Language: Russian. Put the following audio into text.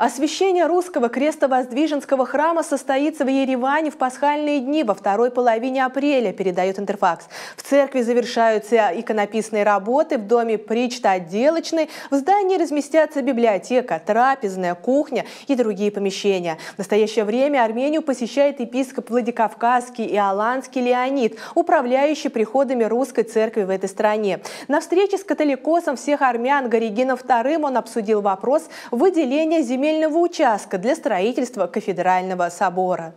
Освящение русского креста воздвиженского храма состоится в Ереване в пасхальные дни во второй половине апреля, передает Интерфакс. В церкви завершаются иконописные работы, в доме причта отделочной, в здании разместятся библиотека, трапезная, кухня и другие помещения. В настоящее время Армению посещает епископ Владикавказский и Аланский Леонид, управляющий приходами русской церкви в этой стране. На встрече с католикосом всех армян Горигином II он обсудил вопрос выделения земель земельного участка для строительства кафедрального собора.